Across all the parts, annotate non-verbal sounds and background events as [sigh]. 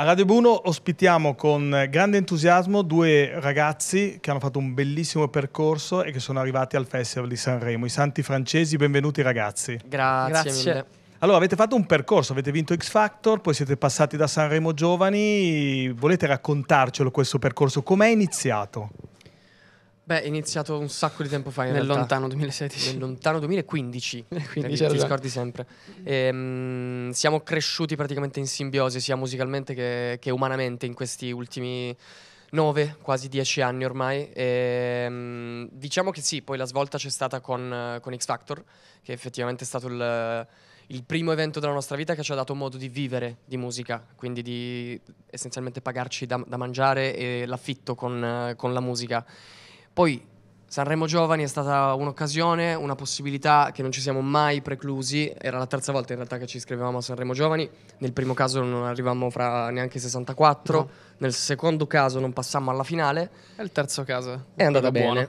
A Radio Bruno ospitiamo con grande entusiasmo due ragazzi che hanno fatto un bellissimo percorso e che sono arrivati al Festival di Sanremo, i Santi Francesi. Benvenuti ragazzi. Grazie, Grazie. mille. Allora, avete fatto un percorso, avete vinto X Factor, poi siete passati da Sanremo Giovani. Volete raccontarcelo questo percorso? Com'è iniziato? Beh, è iniziato un sacco di tempo fa, in nel realtà. lontano 2016. Nel lontano 2015, 2015 [laughs] ti, ti scordi sempre. E, um, siamo cresciuti praticamente in simbiosi, sia musicalmente che, che umanamente, in questi ultimi 9, quasi 10 anni ormai. E, um, diciamo che sì, poi la svolta c'è stata con, con X Factor, che effettivamente è stato il il primo evento della nostra vita che ci ha dato modo di vivere di musica, quindi di essenzialmente pagarci da, da mangiare e l'affitto con, con la musica. Poi Sanremo Giovani è stata un'occasione, una possibilità che non ci siamo mai preclusi. Era la terza volta in realtà che ci iscrivevamo a Sanremo Giovani. Nel primo caso non arrivammo fra neanche 64, no. nel secondo caso non passammo alla finale. E il terzo caso è andata bene. Buono.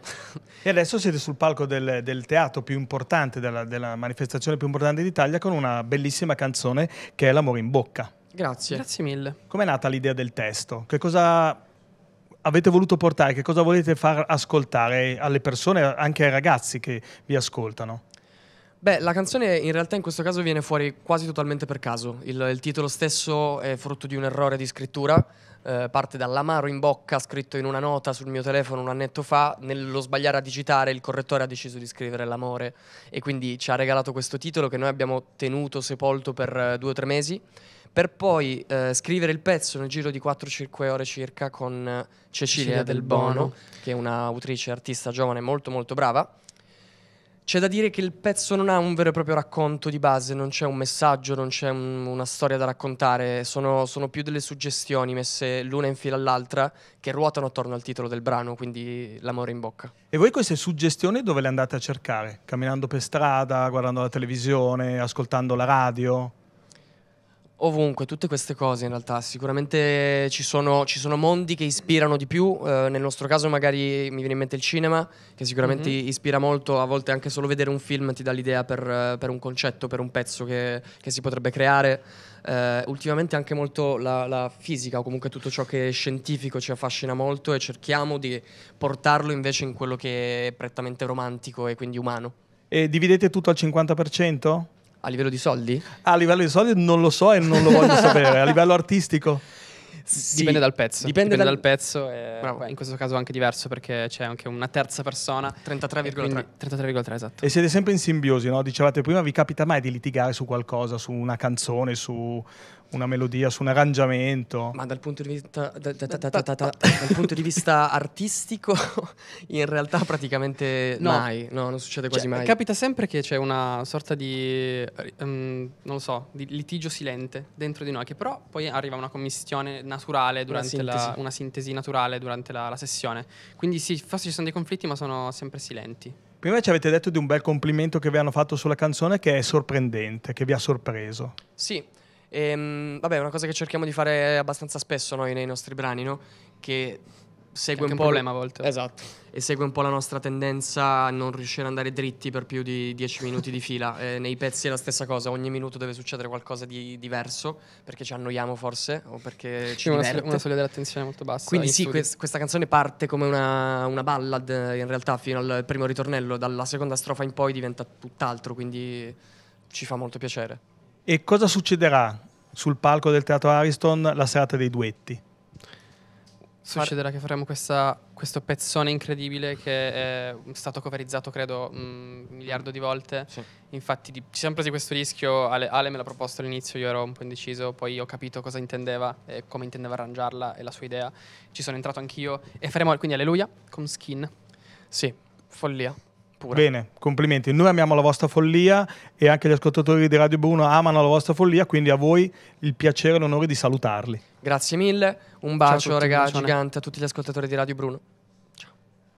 [laughs] e adesso siete sul palco del, del teatro più importante, della, della manifestazione più importante d'Italia, con una bellissima canzone che è L'amore in bocca. Grazie. Grazie mille. Com'è nata l'idea del testo? Che cosa avete voluto portare, che cosa volete far ascoltare alle persone, anche ai ragazzi che vi ascoltano? Beh, la canzone in realtà in questo caso viene fuori quasi totalmente per caso. Il, il titolo stesso è frutto di un errore di scrittura. Eh, parte dall'amaro in bocca scritto in una nota sul mio telefono un annetto fa. Nello sbagliare a digitare, il correttore ha deciso di scrivere l'amore e quindi ci ha regalato questo titolo che noi abbiamo tenuto sepolto per eh, due o tre mesi per poi eh, scrivere il pezzo nel giro di 4-5 ore circa con eh, Cecilia, Cecilia Del Bono, Bono, che è un'autrice artista giovane molto molto brava. C'è da dire che il pezzo non ha un vero e proprio racconto di base, non c'è un messaggio, non c'è un, una storia da raccontare, sono, sono, più delle suggestioni messe l'una in fila all'altra che ruotano attorno al titolo del brano, quindi l'amore in bocca. E voi queste suggestioni dove le andate a cercare? Camminando per strada, guardando la televisione, ascoltando la radio? Ovunque, tutte queste cose in realtà, sicuramente ci sono, ci sono mondi che ispirano di più, eh, nel nostro caso magari mi viene in mente il cinema, che sicuramente mm-hmm. ispira molto, a volte anche solo vedere un film ti dà l'idea per, per un concetto, per un pezzo che, che si potrebbe creare. Eh, ultimamente anche molto la, la, fisica o comunque tutto ciò che è scientifico ci affascina molto e cerchiamo di portarlo invece in quello che è prettamente romantico e quindi umano. E dividete tutto al 50%? A livello di soldi? A livello di soldi non lo so e non lo voglio [laughs] sapere. A livello artistico? Sì, dipende dal pezzo. Dipende, dipende dal... dal... pezzo. E eh, Bravo. in questo caso è anche diverso perché c'è anche una terza persona. 33,3. 33,3 esatto. E siete sempre in simbiosi, no? Dicevate prima, vi capita mai di litigare su qualcosa, su una canzone, su una melodia, su un arrangiamento. Ma dal punto di vista, dal punto di vista artistico, [laughs] in realtà praticamente no. mai, no, non succede quasi cioè, mai. Capita sempre che c'è una sorta di, um, non lo so, di litigio silente dentro di noi, che però poi arriva una commissione naturale durante una sintesi, la, una sintesi naturale durante la, la sessione. Quindi sì, forse ci sono dei conflitti, ma sono sempre silenti. Prima ci avete detto di un bel complimento che vi hanno fatto sulla canzone che è sorprendente, che vi ha sorpreso. Sì, e, ehm, vabbè, è una cosa che cerchiamo di fare abbastanza spesso noi nei nostri brani, no? Che segue un, un po' problema a volte. Esatto. E segue un po' la nostra tendenza a non riuscire ad andare dritti per più di 10 minuti di fila. Eh, nei pezzi è la stessa cosa, ogni minuto deve succedere qualcosa di diverso, perché ci annoiamo forse o perché ci una, diverte. una soglia dell'attenzione molto bassa. Quindi sì, quest- questa canzone parte come una, una, ballad in realtà fino al primo ritornello, dalla seconda strofa in poi diventa tutt'altro, quindi ci fa molto piacere. E cosa succederà sul palco del Teatro Ariston la serata dei duetti? Succederà che faremo questa, questo pezzone incredibile che è mm, stato coverizzato credo un mm, miliardo di volte. Sì. Infatti ci siamo presi questo rischio, Ale, Ale me l'ha proposto all'inizio, io ero un po' indeciso, poi ho capito cosa intendeva e come intendeva arrangiarla e la sua idea. Ci sono entrato anch'io e faremo quindi alleluia con skin. Sì, follia. Pura. Bene, complimenti. Noi amiamo la vostra follia e anche gli ascoltatori di Radio Bruno amano la vostra follia, quindi a voi il piacere e l'onore di salutarli. Grazie mille, un bacio ragazzi gigante a tutti gli ascoltatori di Radio Bruno.